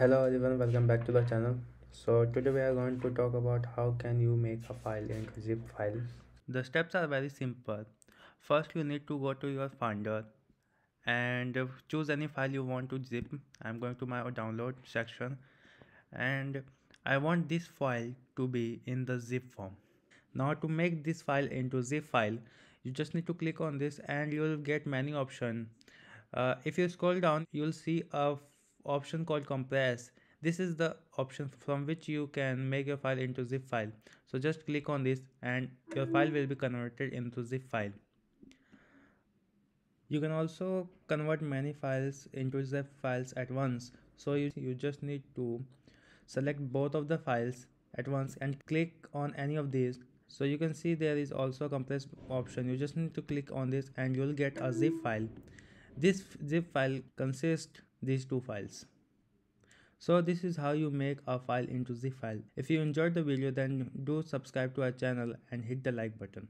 hello everyone welcome back to the channel so today we are going to talk about how can you make a file into zip file the steps are very simple first you need to go to your finder and choose any file you want to zip i'm going to my download section and i want this file to be in the zip form now to make this file into zip file you just need to click on this and you will get many option uh, if you scroll down you'll see a option called compress this is the option from which you can make your file into zip file so just click on this and your file will be converted into zip file you can also convert many files into zip files at once so you, you just need to select both of the files at once and click on any of these so you can see there is also a compress option you just need to click on this and you'll get a zip file this zip file consists these two files. So this is how you make a file into zip file. If you enjoyed the video then do subscribe to our channel and hit the like button.